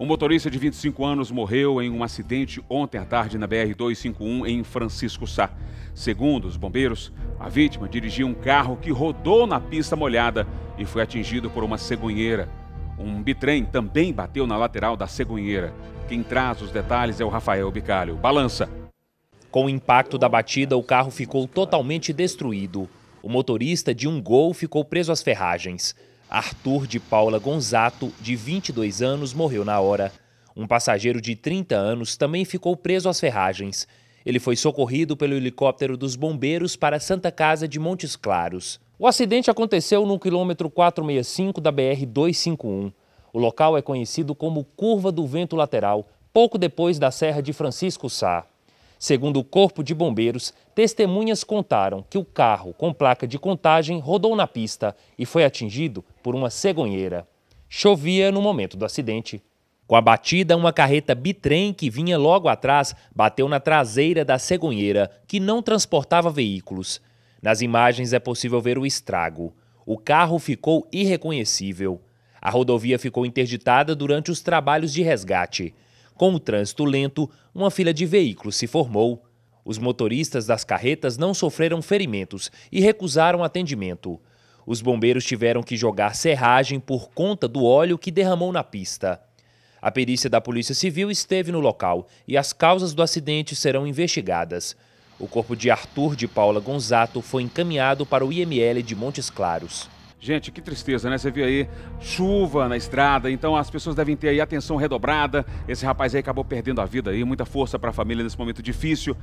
Um motorista de 25 anos morreu em um acidente ontem à tarde na BR-251 em Francisco Sá. Segundo os bombeiros, a vítima dirigia um carro que rodou na pista molhada e foi atingido por uma cegonheira. Um bitrem também bateu na lateral da cegonheira. Quem traz os detalhes é o Rafael Bicalho. Balança. Com o impacto da batida, o carro ficou totalmente destruído. O motorista de um gol ficou preso às ferragens. Arthur de Paula Gonzato, de 22 anos, morreu na hora. Um passageiro de 30 anos também ficou preso às ferragens. Ele foi socorrido pelo helicóptero dos bombeiros para a Santa Casa de Montes Claros. O acidente aconteceu no quilômetro 465 da BR 251. O local é conhecido como Curva do Vento Lateral, pouco depois da Serra de Francisco Sá. Segundo o Corpo de Bombeiros, testemunhas contaram que o carro com placa de contagem rodou na pista e foi atingido por uma cegonheira. Chovia no momento do acidente. Com a batida, uma carreta bitrem que vinha logo atrás bateu na traseira da cegonheira, que não transportava veículos. Nas imagens é possível ver o estrago. O carro ficou irreconhecível. A rodovia ficou interditada durante os trabalhos de resgate. Com o trânsito lento, uma fila de veículos se formou. Os motoristas das carretas não sofreram ferimentos e recusaram atendimento. Os bombeiros tiveram que jogar serragem por conta do óleo que derramou na pista. A perícia da Polícia Civil esteve no local e as causas do acidente serão investigadas. O corpo de Arthur de Paula Gonzato foi encaminhado para o IML de Montes Claros. Gente, que tristeza, né? Você viu aí chuva na estrada, então as pessoas devem ter aí atenção redobrada. Esse rapaz aí acabou perdendo a vida aí, muita força para a família nesse momento difícil.